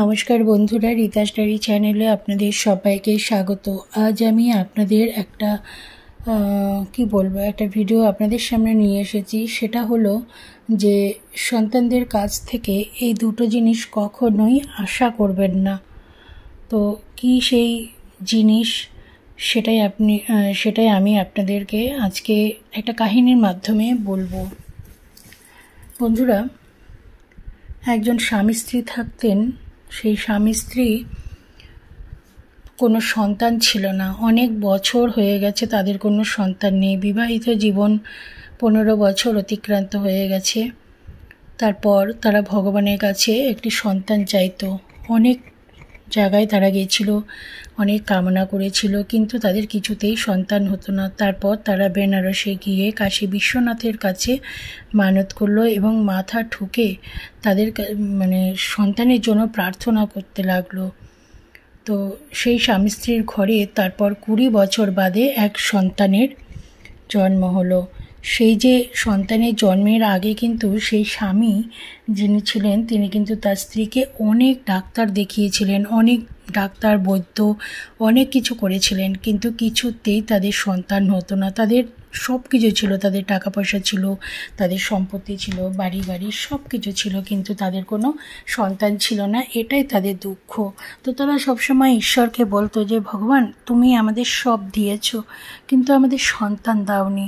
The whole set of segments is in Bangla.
নমস্কার বন্ধুরা রীতা স্টাডি চ্যানেলে আপনাদের সবাইকে স্বাগত আজ আমি আপনাদের একটা কি বলবো একটা ভিডিও আপনাদের সামনে নিয়ে এসেছি সেটা হলো যে সন্তানদের কাছ থেকে এই দুটো জিনিস কখনোই আশা করবেন না তো কি সেই জিনিস সেটাই আপনি সেটাই আমি আপনাদেরকে আজকে একটা কাহিনীর মাধ্যমে বলবো বন্ধুরা একজন স্বামী স্ত্রী থাকতেন সেই স্বামী স্ত্রী কোনো সন্তান ছিল না অনেক বছর হয়ে গেছে তাদের কোনো সন্তান নেই বিবাহিত জীবন পনেরো বছর অতিক্রান্ত হয়ে গেছে তারপর তারা ভগবানের কাছে একটি সন্তান চাইতো অনেক জায়গায় তারা গেছিল অনেক কামনা করেছিল কিন্তু তাদের কিছুতেই সন্তান হতো না তারপর তারা বেনারসে গিয়ে কাশী বিশ্বনাথের কাছে মানত করল এবং মাথা ঠুকে তাদের মানে সন্তানের জন্য প্রার্থনা করতে লাগলো তো সেই স্বামী স্ত্রীর ঘরে তারপর কুড়ি বছর বাদে এক সন্তানের জন্ম হলো সেই যে সন্তানের জন্মের আগে কিন্তু সেই স্বামী যিনি ছিলেন তিনি কিন্তু তার স্ত্রীকে অনেক ডাক্তার দেখিয়েছিলেন অনেক ডাক্তার বৈদ্য অনেক কিছু করেছিলেন কিন্তু কিছুতেই তাদের সন্তান হতো না তাদের সব কিছু ছিল তাদের টাকা পয়সা ছিল তাদের সম্পত্তি ছিল বাড়ি বাড়ি সব কিছু ছিল কিন্তু তাদের কোনো সন্তান ছিল না এটাই তাদের দুঃখ তো তারা সবসময় ঈশ্বরকে বলতো যে ভগবান তুমি আমাদের সব দিয়েছ কিন্তু আমাদের সন্তান দাওনি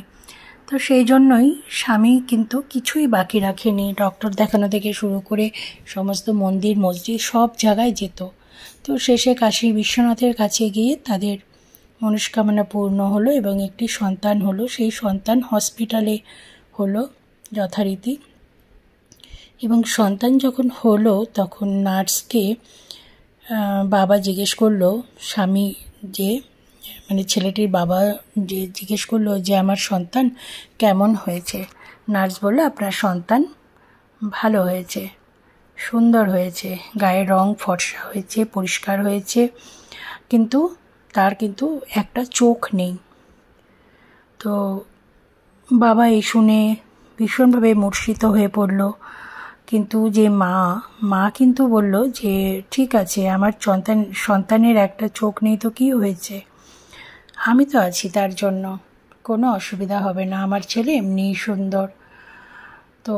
তো সেই জন্যই স্বামী কিন্তু কিছুই বাকি রাখেনি ডক্টর দেখানো থেকে শুরু করে সমস্ত মন্দির মসজিদ সব জায়গায় যেত তো শেষে কাশী বিশ্বনাথের কাছে গিয়ে তাদের মনস্কামনা পূর্ণ হলো এবং একটি সন্তান হলো সেই সন্তান হসপিটালে হলো যথারীতি এবং সন্তান যখন হলো তখন নার্সকে বাবা জিজ্ঞেস করলো স্বামী যে মানে ছেলেটির বাবা যে জিজ্ঞেস করলো যে আমার সন্তান কেমন হয়েছে নার্স বলল আপনার সন্তান ভালো হয়েছে সুন্দর হয়েছে গায়ে রং ফর্সা হয়েছে পরিষ্কার হয়েছে কিন্তু তার কিন্তু একটা চোখ নেই তো বাবা এই শুনে ভীষণভাবে মূর্ষিত হয়ে পড়ল কিন্তু যে মা মা কিন্তু বলল যে ঠিক আছে আমার সন্তান সন্তানের একটা চোখ নেই তো কী হয়েছে আমি তো আছি তার জন্য কোনো অসুবিধা হবে না আমার ছেলে এমনিই সুন্দর তো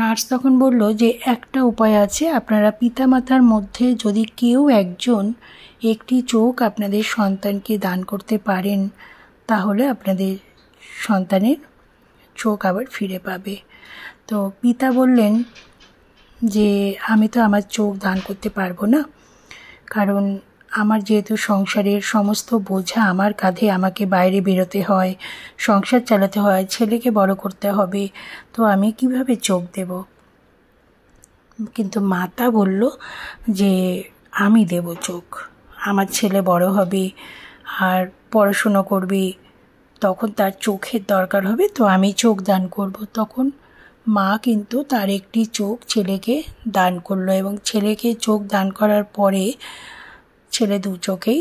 নার্স তখন বলল যে একটা উপায় আছে আপনারা পিতামাতার মধ্যে যদি কেউ একজন একটি চোখ আপনাদের সন্তানকে দান করতে পারেন তাহলে আপনাদের সন্তানের চোখ আবার ফিরে পাবে তো পিতা বললেন যে আমি তো আমার চোখ দান করতে পারবো না কারণ আমার যেহেতু সংসারের সমস্ত বোঝা আমার কাঁধে আমাকে বাইরে বেরোতে হয় সংসার চালাতে হয় ছেলেকে বড় করতে হবে তো আমি কিভাবে চোখ দেব কিন্তু মাতা বলল যে আমি দেব চোখ আমার ছেলে বড় হবে আর পড়াশুনো করবে তখন তার চোখের দরকার হবে তো আমি চোখ দান করব তখন মা কিন্তু তার একটি চোখ ছেলেকে দান করলো এবং ছেলেকে চোখ দান করার পরে ছেলে দু চোখেই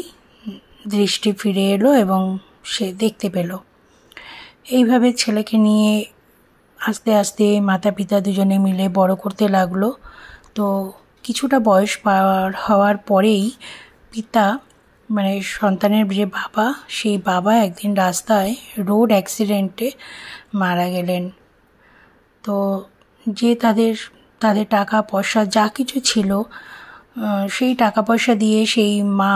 দৃষ্টি ফিরে এলো এবং সে দেখতে পেল এইভাবে ছেলেকে নিয়ে আস্তে আস্তে মাতা পিতা দুজনে মিলে বড় করতে লাগলো তো কিছুটা বয়স পাওয়ার হওয়ার পরেই পিতা মানে সন্তানের যে বাবা সেই বাবা একদিন রাস্তায় রোড অ্যাক্সিডেন্টে মারা গেলেন তো যে তাদের তাদের টাকা পয়সা যা কিছু ছিল সেই টাকা পয়সা দিয়ে সেই মা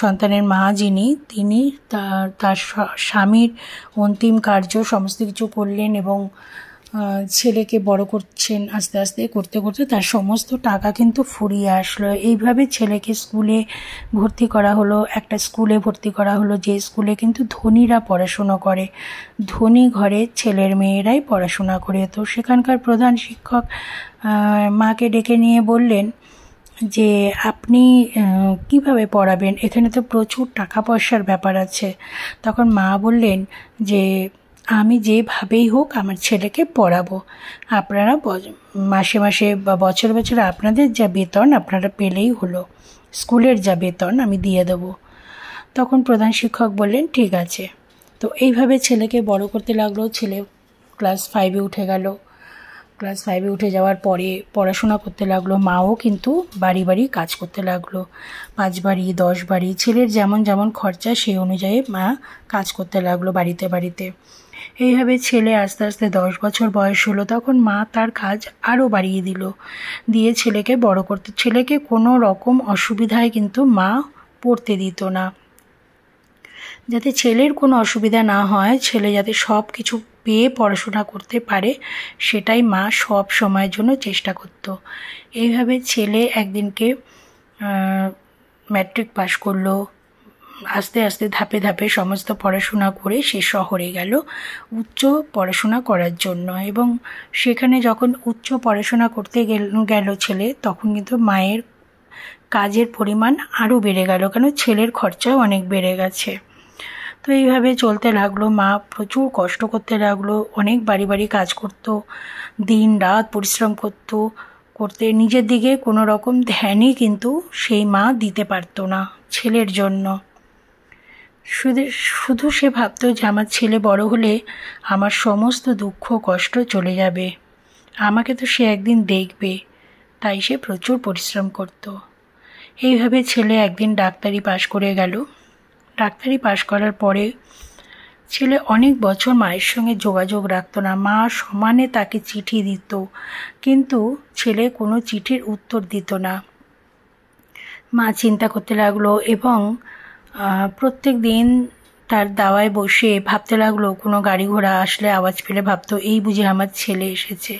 সন্তানের মা যিনি তিনি তার তার স্বামীর অন্তিম কার্য সমস্ত কিছু করলেন এবং ছেলেকে বড় করছেন আস্তে আস্তে করতে করতে তার সমস্ত টাকা কিন্তু ফুরিয়ে আসলো এইভাবে ছেলেকে স্কুলে ভর্তি করা হলো একটা স্কুলে ভর্তি করা হলো যে স্কুলে কিন্তু ধনীরা পড়াশুনো করে ধনী ঘরে ছেলের মেয়েরাই পড়াশোনা করে তো সেখানকার প্রধান শিক্ষক মাকে ডেকে নিয়ে বললেন যে আপনি কিভাবে পড়াবেন এখানে তো প্রচুর টাকা পয়সার ব্যাপার আছে তখন মা বললেন যে আমি যেভাবেই হোক আমার ছেলেকে পড়াবো আপনারা মাসে মাসে বা বছর বছর আপনাদের যা বেতন আপনারা পেলেই হলো স্কুলের যা বেতন আমি দিয়ে দেবো তখন প্রধান শিক্ষক বললেন ঠিক আছে তো এইভাবে ছেলেকে বড় করতে লাগলো ছেলে ক্লাস ফাইভে উঠে গেল ক্লাস ফাইভে উঠে যাওয়ার পরে পড়াশোনা করতে লাগলো মাও কিন্তু বাড়ি বাড়ি কাজ করতে লাগলো পাঁচ বাড়ি দশ বাড়ি ছেলের যেমন যেমন খরচা সেই অনুযায়ী মা কাজ করতে লাগলো বাড়িতে বাড়িতে এইভাবে ছেলে আস্তে আস্তে দশ বছর বয়স হলো তখন মা তার কাজ আরও বাড়িয়ে দিল দিয়ে ছেলেকে বড় করতে ছেলেকে কোনো রকম অসুবিধায় কিন্তু মা পড়তে দিত না যাতে ছেলের কোনো অসুবিধা না হয় ছেলে যাতে সব কিছু পেয়ে পড়াশোনা করতে পারে সেটাই মা সব সময়ের জন্য চেষ্টা করত এইভাবে ছেলে একদিনকে ম্যাট্রিক পাশ করলো আস্তে আস্তে ধাপে ধাপে সমস্ত পড়াশোনা করে সে শহরে গেল উচ্চ পড়াশোনা করার জন্য এবং সেখানে যখন উচ্চ পড়াশোনা করতে গেল ছেলে তখন কিন্তু মায়ের কাজের পরিমাণ আরও বেড়ে গেল কেন ছেলের খরচাও অনেক বেড়ে গেছে তো এইভাবে চলতে লাগলো মা প্রচুর কষ্ট করতে লাগলো অনেক বাড়ি বাড়ি কাজ করত দিন রাত পরিশ্রম করত করতে নিজের দিকে কোনো রকম ধ্যানই কিন্তু সেই মা দিতে পারতো না ছেলের জন্য শুধু শুধু সে ভাবতো যে আমার ছেলে বড় হলে আমার সমস্ত দুঃখ কষ্ট চলে যাবে আমাকে তো সে একদিন দেখবে তাই সে প্রচুর পরিশ্রম করত এইভাবে ছেলে একদিন ডাক্তারি পাশ করে গেল ডাক্তারি পাশ করার পরে ছেলে অনেক বছর মায়ের সঙ্গে যোগাযোগ রাখতো না মা সমানে তাকে চিঠি দিত কিন্তু ছেলে কোনো চিঠির উত্তর দিত না মা চিন্তা করতে লাগলো এবং প্রত্যেক দিন তার দাওয়ায় বসে ভাবতে লাগলো কোনো গাড়ি ঘোড়া আসলে আওয়াজ পেলে ভাবতো এই বুঝে আমার ছেলে এসেছে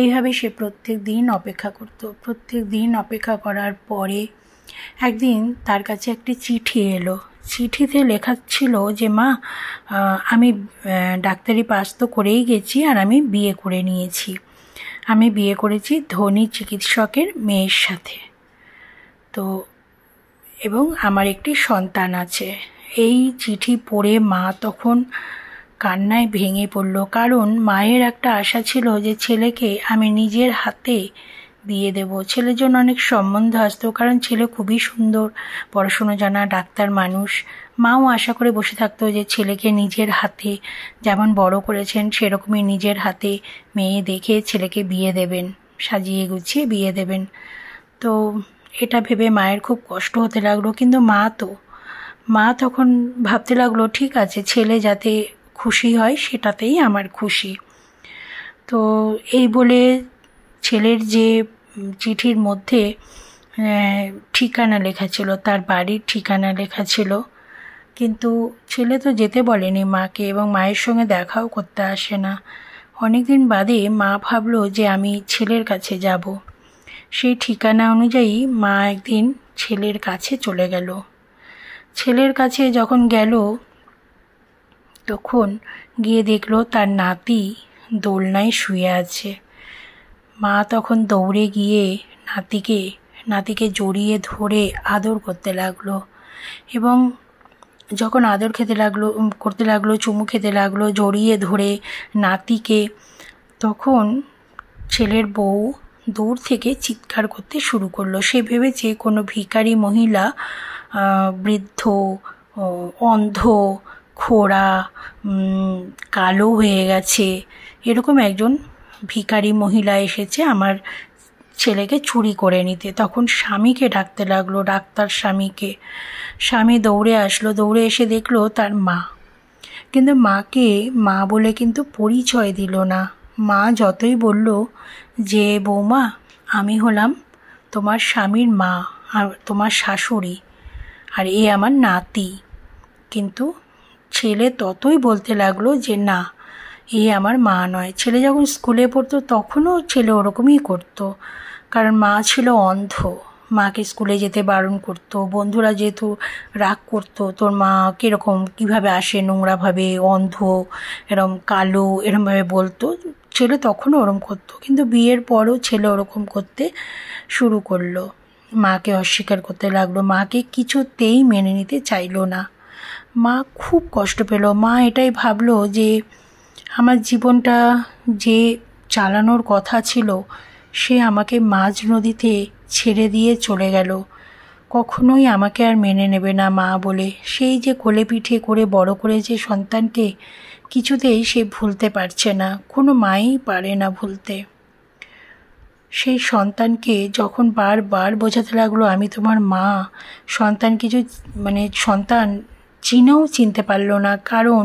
এইভাবে সে প্রত্যেক দিন অপেক্ষা করত প্রত্যেক দিন অপেক্ষা করার পরে একদিন তার কাছে একটি চিঠি এলো চিঠিতে লেখা ছিল যে মা আমি ডাক্তারি পাস তো করেই গেছি আর আমি বিয়ে করে নিয়েছি আমি বিয়ে করেছি ধনী চিকিৎসকের মেয়ের সাথে তো এবং আমার একটি সন্তান আছে এই চিঠি পড়ে মা তখন কান্নায় ভেঙে পড়ল কারণ মায়ের একটা আশা ছিল যে ছেলেকে আমি নিজের হাতে বিয়ে দেব ছেলের জন্য অনেক সম্বন্ধ আসতো কারণ ছেলে খুবই সুন্দর পড়াশুনো জানা ডাক্তার মানুষ মাও আশা করে বসে থাকতো যে ছেলেকে নিজের হাতে যেমন বড় করেছেন সেরকমই নিজের হাতে মেয়ে দেখে ছেলেকে বিয়ে দেবেন সাজিয়ে গুছিয়ে বিয়ে দেবেন তো এটা ভেবে মায়ের খুব কষ্ট হতে লাগলো কিন্তু মা তো মা তখন ভাবতে লাগলো ঠিক আছে ছেলে যাতে খুশি হয় সেটাতেই আমার খুশি তো এই বলে ছেলের যে চিঠির মধ্যে ঠিকানা লেখা ছিল তার বাড়ির ঠিকানা লেখা ছিল কিন্তু ছেলে তো যেতে বলেনি মাকে এবং মায়ের সঙ্গে দেখাও করতে আসে না অনেকদিন বাদে মা ভাবলো যে আমি ছেলের কাছে যাব সেই ঠিকানা অনুযায়ী মা একদিন ছেলের কাছে চলে গেল ছেলের কাছে যখন গেল তখন গিয়ে দেখলো তার নাতি দোলনায় শুয়ে আছে মা তখন দৌড়ে গিয়ে নাতিকে নাতিকে জড়িয়ে ধরে আদর করতে লাগলো এবং যখন আদর খেতে লাগলো করতে লাগলো চুমু খেতে লাগলো জড়িয়ে ধরে নাতিকে তখন ছেলের বউ দূর থেকে চিৎকার করতে শুরু করলো সে ভেবেছে কোনো ভিখারি মহিলা বৃদ্ধ অন্ধ খোড়া কালো হয়ে গেছে এরকম একজন ভিখারি মহিলা এসেছে আমার ছেলেকে চুরি করে নিতে তখন স্বামীকে ডাকতে লাগলো ডাক্তার স্বামীকে স্বামী দৌড়ে আসলো দৌড়ে এসে দেখলো তার মা কিন্তু মাকে মা বলে কিন্তু পরিচয় দিল না মা যতই বলল যে বৌমা আমি হলাম তোমার স্বামীর মা আর তোমার শাশুড়ি আর এ আমার নাতি কিন্তু ছেলে ততই বলতে লাগলো যে না এ আমার মা নয় ছেলে যখন স্কুলে পড়তো তখনও ছেলে ওরকমই করতো কারণ মা ছিল অন্ধ মাকে স্কুলে যেতে বারণ করতো বন্ধুরা যেহেতু রাগ করতো তোর মা কীরকম কীভাবে আসে নোংরাভাবে অন্ধ এরম কালো এরমভাবে বলতো ছেলে তখনও ওরম করতো কিন্তু বিয়ের পরও ছেলে ওরকম করতে শুরু করলো মাকে অস্বীকার করতে লাগলো মাকে কিছুতেই মেনে নিতে চাইলো না মা খুব কষ্ট পেল মা এটাই ভাবলো যে আমার জীবনটা যে চালানোর কথা ছিল সে আমাকে মাঝ নদীতে ছেড়ে দিয়ে চলে গেল কখনোই আমাকে আর মেনে নেবে না মা বলে সেই যে কোলে পিঠে করে বড় করে যে সন্তানকে কিছুতেই সে ভুলতে পারছে না কোনো মাই পারে না ভুলতে সেই সন্তানকে যখন বারবার বোঝাতে লাগলো আমি তোমার মা সন্তান কিছু মানে সন্তান চিনেও চিনতে পারল না কারণ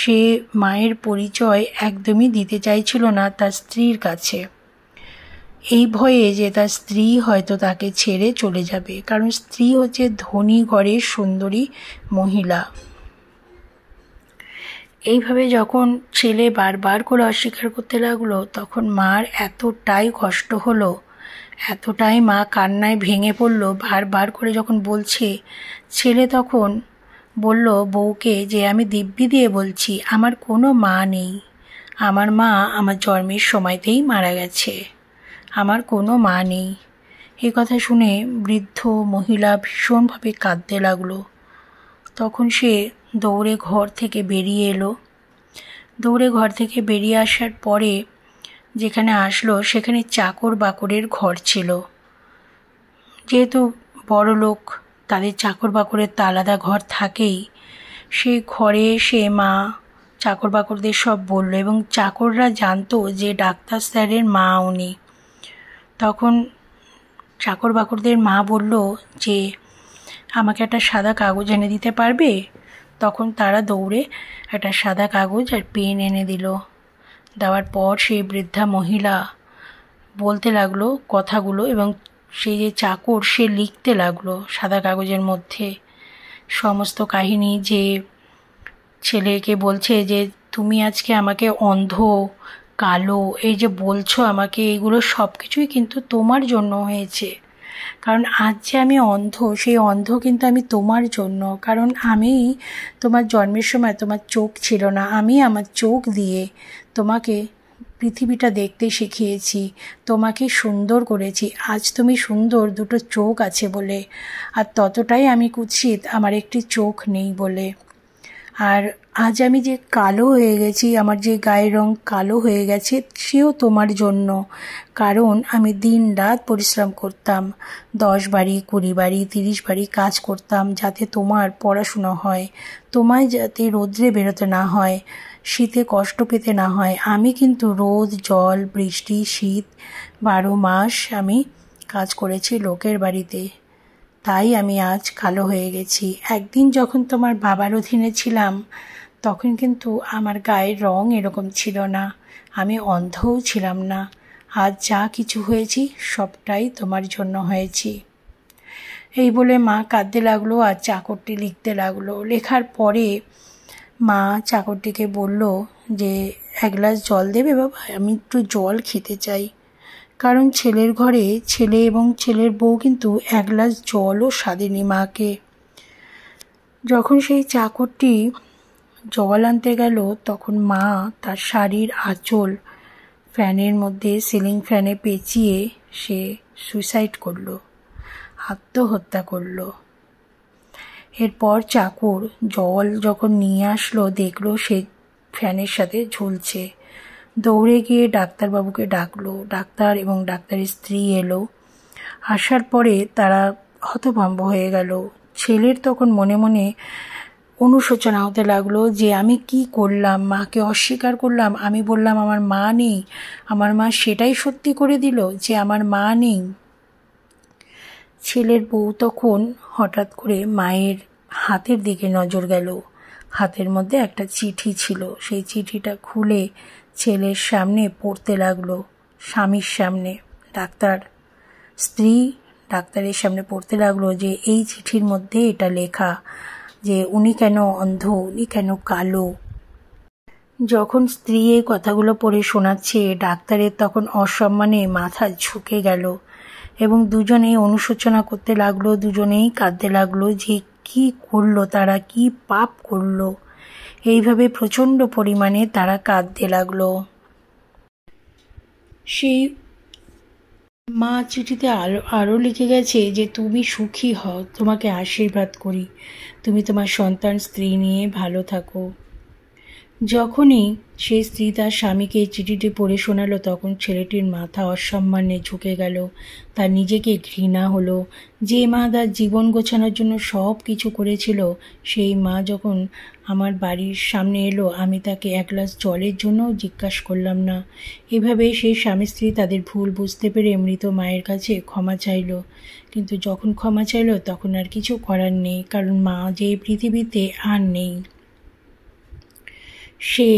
সে মায়ের পরিচয় একদমই দিতে চাইছিল না তার স্ত্রীর কাছে এই ভয়ে যে তার স্ত্রী হয়তো তাকে ছেড়ে চলে যাবে কারণ স্ত্রী হচ্ছে ধনী ঘরের সুন্দরী মহিলা এইভাবে যখন ছেলে বারবার করে অস্বীকার করতে লাগলো তখন মার এতটাই কষ্ট হলো এতটাই মা কান্নায় ভেঙে পড়লো বারবার করে যখন বলছে ছেলে তখন বলল বউকে যে আমি দিব্যি দিয়ে বলছি আমার কোনো মা নেই আমার মা আমার জন্মের সময়তেই মারা গেছে আমার কোনো মা নেই এ কথা শুনে বৃদ্ধ মহিলা ভীষণভাবে কাঁদতে লাগলো তখন সে দৌড়ে ঘর থেকে বেরিয়ে এলো দৌড়ে ঘর থেকে বেরিয়ে আসার পরে যেখানে আসলো সেখানে চাকর বাকরের ঘর ছিল যেহেতু বড় লোক তাদের চাকর বাকরের তো আলাদা ঘর থাকেই সে ঘরে সে মা চাকর বাকরদের সব বলল এবং চাকররা জানতো যে ডাক্তার স্যারের মা উনি তখন চাকর বাকরদের মা বলল যে আমাকে একটা সাদা কাগজ এনে দিতে পারবে তখন তারা দৌড়ে একটা সাদা কাগজ আর পেন এনে দিল দেওয়ার পর সেই বৃদ্ধা মহিলা বলতে লাগলো কথাগুলো এবং সেই যে চাকর সে লিখতে লাগলো সাদা কাগজের মধ্যে সমস্ত কাহিনী যে ছেলেকে বলছে যে তুমি আজকে আমাকে অন্ধ কালো এই যে বলছো আমাকে এইগুলো সব কিছুই কিন্তু তোমার জন্য হয়েছে কারণ আজ যে আমি অন্ধ সেই অন্ধ কিন্তু আমি তোমার জন্য কারণ আমি তোমার জন্মের সময় তোমার চোখ ছিল না আমি আমার চোখ দিয়ে তোমাকে পৃথিবীটা দেখতে শিখিয়েছি তোমাকে সুন্দর করেছি আজ তুমি সুন্দর দুটো চোখ আছে বলে আর ততটাই আমি কুৎসিত আমার একটি চোখ নেই বলে আর আজ আমি যে কালো হয়ে গেছি আমার যে গায়ের রং কালো হয়ে গেছে সেও তোমার জন্য কারণ আমি দিন রাত পরিশ্রম করতাম দশ বাড়ি কুড়ি বাড়ি তিরিশ বাড়ি কাজ করতাম যাতে তোমার পড়াশুনো হয় তোমায় যাতে রোদ্রে বেরোতে না হয় শীতে কষ্ট পেতে না হয় আমি কিন্তু রোদ জল বৃষ্টি শীত বারো মাস আমি কাজ করেছি লোকের বাড়িতে তাই আমি আজ কালো হয়ে গেছি একদিন যখন তোমার বাবার অধীনে ছিলাম তখন কিন্তু আমার গায়ের রং এরকম ছিল না আমি অন্ধও ছিলাম না আজ যা কিছু হয়েছি সবটাই তোমার জন্য হয়েছি এই বলে মা কাঁদতে লাগলো আর চাকরটি লিখতে লাগলো লেখার পরে মা চাকরটিকে বলল যে এক গ্লাস জল দেবে বাবা আমি একটু জল খেতে চাই কারণ ছেলের ঘরে ছেলে এবং ছেলের বউ কিন্তু এক গ্লাস জলও সাদেনি মাকে যখন সেই চাকরটি জল আনতে গেল তখন মা তার শাড়ির আঁচল ফ্যানের মধ্যে সিলিং ফ্যানে পেঁচিয়ে সে সুইসাইড করলো আত্মহত্যা করলো এরপর চাকর জল যখন নিয়ে আসলো দেখলো সে ফ্যানের সাথে ঝুলছে দৌড়ে গিয়ে ডাক্তারবাবুকে ডাকলো ডাক্তার এবং ডাক্তারের স্ত্রী এলো আসার পরে তারা হতভম্ব হয়ে গেল ছেলের তখন মনে মনে অনুশোচনা হতে লাগলো যে আমি কি করলাম মাকে অস্বীকার করলাম আমি বললাম আমার মা নেই আমার মা সেটাই সত্যি করে দিল যে আমার মা নেই ছেলের বউ তখন হঠাৎ করে মায়ের হাতের দিকে নজর গেল হাতের মধ্যে একটা চিঠি ছিল সেই চিঠিটা খুলে ছেলের সামনে পড়তে লাগলো স্বামীর সামনে ডাক্তার স্ত্রী ডাক্তারের সামনে পড়তে লাগলো যে এই চিঠির মধ্যে এটা লেখা যে উনি কেন অন্ধ উনি কেন কালো যখন স্ত্রী এই কথাগুলো পড়ে শোনাচ্ছে ডাক্তারের তখন অসম্মানে মাথা ঝুঁকে গেল এবং দুজনেই অনুশোচনা করতে লাগলো দুজনেই কাঁদতে লাগলো যে কি করলো তারা কি পাপ করলো এইভাবে প্রচণ্ড পরিমাণে তারা কাঁদতে লাগলো সেই মা চিঠিতে আরও আরও লিখে গেছে যে তুমি সুখী হও তোমাকে আশীর্বাদ করি তুমি তোমার সন্তান স্ত্রী নিয়ে ভালো থাকো যখনই সেই স্ত্রী তার স্বামীকে চিঠিটি পড়ে শোনালো তখন ছেলেটির মাথা অসম্মানে ঝুঁকে গেল তার নিজেকে ঘৃণা হলো যে মা তার জীবন গোছানোর জন্য সব কিছু করেছিল সেই মা যখন আমার বাড়ির সামনে এলো আমি তাকে এক গ্লাস জলের জন্যও জিজ্ঞাসা করলাম না এভাবে সেই স্বামী স্ত্রী তাদের ভুল বুঝতে পেরে মৃত মায়ের কাছে ক্ষমা চাইল কিন্তু যখন ক্ষমা চাইল তখন আর কিছু করার নেই কারণ মা যে পৃথিবীতে আর নেই সে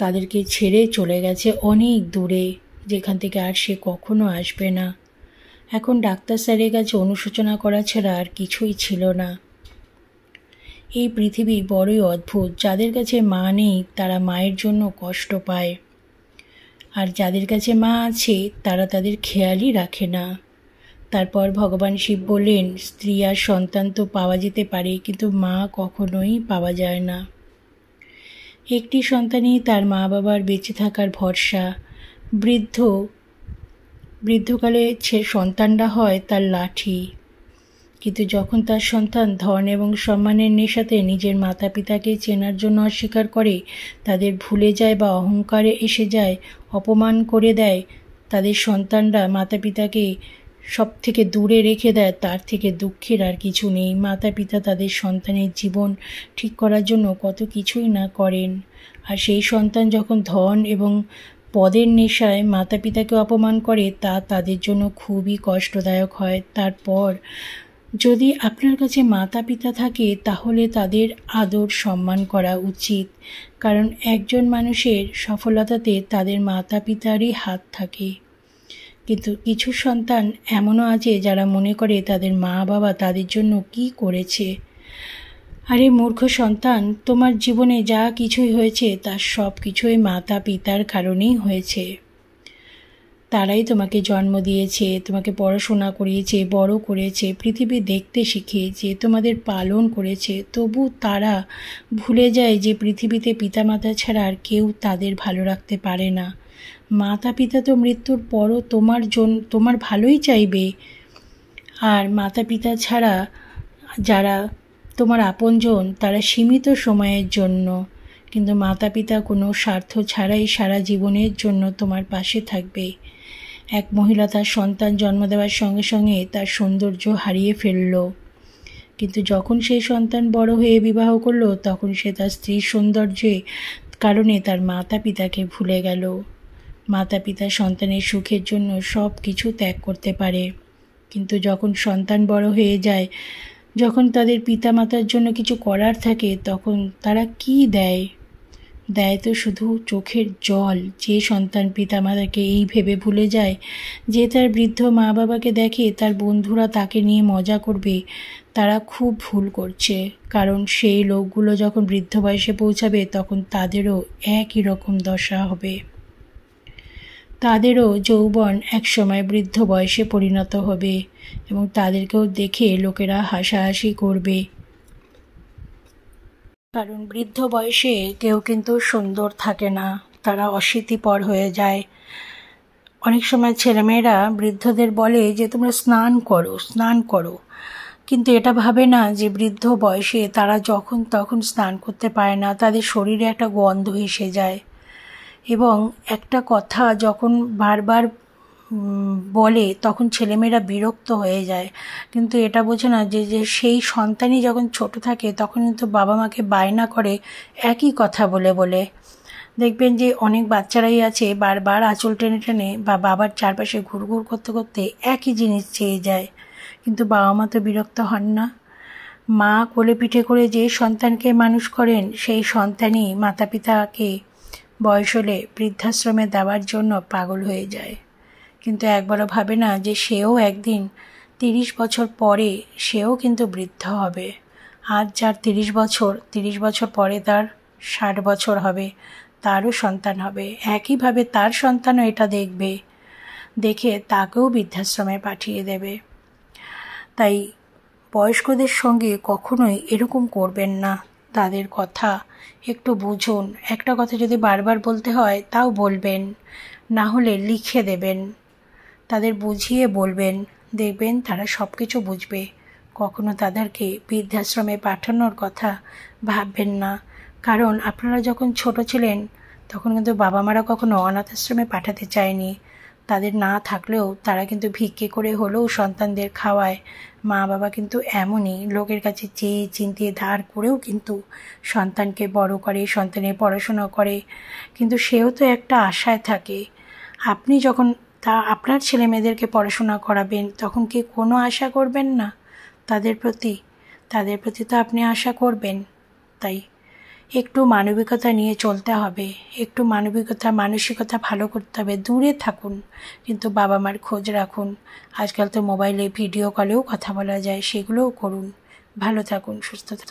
তাদেরকে ছেড়ে চলে গেছে অনেক দূরে যেখান থেকে আর সে কখনো আসবে না এখন ডাক্তার স্যারের কাছে অনুশোচনা করা ছাড়া আর কিছুই ছিল না এই পৃথিবী বড়ই অদ্ভুত যাদের কাছে মা নেই তারা মায়ের জন্য কষ্ট পায় আর যাদের কাছে মা আছে তারা তাদের খেয়ালই রাখে না তারপর ভগবান শিব বললেন স্ত্রী আর সন্তান তো পাওয়া যেতে পারে কিন্তু মা কখনোই পাওয়া যায় না একটি সন্তানই তার মা বাবার বেঁচে থাকার ভরসা বৃদ্ধ বৃদ্ধকালে সে সন্তানরা হয় তার লাঠি কিন্তু যখন তার সন্তান ধন এবং সম্মানের নেশাতে নিজের মাতা পিতাকে চেনার জন্য অস্বীকার করে তাদের ভুলে যায় বা অহংকারে এসে যায় অপমান করে দেয় তাদের সন্তানরা মাতা পিতাকে সব থেকে দূরে রেখে দেয় তার থেকে দুঃখের আর কিছু নেই মাতা পিতা তাদের সন্তানের জীবন ঠিক করার জন্য কত কিছুই না করেন আর সেই সন্তান যখন ধন এবং পদের নেশায় মাতা পিতাকে অপমান করে তা তাদের জন্য খুবই কষ্টদায়ক হয় তারপর যদি আপনার কাছে মাতা পিতা থাকে তাহলে তাদের আদর সম্মান করা উচিত কারণ একজন মানুষের সফলতাতে তাদের মাতা পিতারই হাত থাকে কিন্তু কিছু সন্তান এমনও আছে যারা মনে করে তাদের মা বাবা তাদের জন্য কি করেছে আরে মূর্খ সন্তান তোমার জীবনে যা কিছুই হয়েছে তার সব কিছুই মাতা পিতার কারণেই হয়েছে তারাই তোমাকে জন্ম দিয়েছে তোমাকে পড়াশোনা করিয়েছে বড় করেছে পৃথিবী দেখতে শিখিয়েছে তোমাদের পালন করেছে তবু তারা ভুলে যায় যে পৃথিবীতে পিতামাতা ছাড়া আর কেউ তাদের ভালো রাখতে পারে না মাতা পিতা তো মৃত্যুর পরও তোমার জন্য তোমার ভালোই চাইবে আর মাতা পিতা ছাড়া যারা তোমার আপনজন তারা সীমিত সময়ের জন্য কিন্তু মাতা পিতা কোনো স্বার্থ ছাড়াই সারা জীবনের জন্য তোমার পাশে থাকবে এক মহিলা তার সন্তান জন্ম দেওয়ার সঙ্গে সঙ্গে তার সৌন্দর্য হারিয়ে ফেলল কিন্তু যখন সেই সন্তান বড় হয়ে বিবাহ করলো তখন সে তার স্ত্রীর সৌন্দর্যে কারণে তার মাতা পিতাকে ভুলে গেল মাতা পিতা সন্তানের সুখের জন্য সব কিছু ত্যাগ করতে পারে কিন্তু যখন সন্তান বড় হয়ে যায় যখন তাদের পিতা মাতার জন্য কিছু করার থাকে তখন তারা কি দেয় দেয় তো শুধু চোখের জল যে সন্তান পিতামাতাকে এই ভেবে ভুলে যায় যে তার বৃদ্ধ মা বাবাকে দেখে তার বন্ধুরা তাকে নিয়ে মজা করবে তারা খুব ভুল করছে কারণ সেই লোকগুলো যখন বৃদ্ধ বয়সে পৌঁছাবে তখন তাদেরও একই রকম দশা হবে তাদেরও যৌবন একসময় বৃদ্ধ বয়সে পরিণত হবে এবং তাদেরকেও দেখে লোকেরা হাসাহাসি করবে কারণ বৃদ্ধ বয়সে কেউ কিন্তু সুন্দর থাকে না তারা অশীতিপর হয়ে যায় অনেক সময় ছেলেমেয়েরা বৃদ্ধদের বলে যে তোমরা স্নান করো স্নান করো কিন্তু এটা ভাবে না যে বৃদ্ধ বয়সে তারা যখন তখন স্নান করতে পারে না তাদের শরীরে একটা গন্ধ এসে যায় এবং একটা কথা যখন বারবার বলে তখন ছেলেমেয়েরা বিরক্ত হয়ে যায় কিন্তু এটা বোঝে না যে যে সেই সন্তানই যখন ছোট থাকে তখন কিন্তু বাবা মাকে বায়না করে একই কথা বলে বলে দেখবেন যে অনেক বাচ্চারাই আছে বারবার আঁচল টেনে টেনে বা বাবার চারপাশে ঘুরঘুর করতে করতে একই জিনিস চেয়ে যায় কিন্তু বাবা মা তো বিরক্ত হন না মা কোলে পিঠে করে যে সন্তানকে মানুষ করেন সেই সন্তানই মাতা পিতাকে বয়স হলে বৃদ্ধাশ্রমে দেওয়ার জন্য পাগল হয়ে যায় কিন্তু একবারও ভাবে না যে সেও একদিন তিরিশ বছর পরে সেও কিন্তু বৃদ্ধ হবে আজ যার তিরিশ বছর তিরিশ বছর পরে তার ষাট বছর হবে তারও সন্তান হবে একইভাবে তার সন্তানও এটা দেখবে দেখে তাকেও বৃদ্ধাশ্রমে পাঠিয়ে দেবে তাই বয়স্কদের সঙ্গে কখনোই এরকম করবেন না তাদের কথা একটু বুঝুন একটা কথা যদি বারবার বলতে হয় তাও বলবেন না হলে লিখে দেবেন তাদের বুঝিয়ে বলবেন দেখবেন তারা সব কিছু বুঝবে কখনো তাদেরকে বৃদ্ধাশ্রমে পাঠানোর কথা ভাববেন না কারণ আপনারা যখন ছোট ছিলেন তখন কিন্তু বাবা মারা কখনো অনাথ আশ্রমে পাঠাতে চায়নি তাদের না থাকলেও তারা কিন্তু ভিক্ষে করে হলেও সন্তানদের খাওয়ায় মা বাবা কিন্তু এমনই লোকের কাছে চেয়ে চিন্তিয়ে ধার করেও কিন্তু সন্তানকে বড় করে সন্তানের পড়াশোনা করে কিন্তু সেও তো একটা আশায় থাকে আপনি যখন তা আপনার ছেলে মেয়েদেরকে পড়াশোনা করাবেন তখন কি কোনো আশা করবেন না তাদের প্রতি তাদের প্রতি তো আপনি আশা করবেন তাই একটু মানবিকতা নিয়ে চলতে হবে একটু মানবিকতা মানসিকতা ভালো করতে হবে দূরে থাকুন কিন্তু বাবা মার খোঁজ রাখুন আজকাল তো মোবাইলে ভিডিও কলেও কথা বলা যায় সেগুলোও করুন ভালো থাকুন সুস্থ থাকুন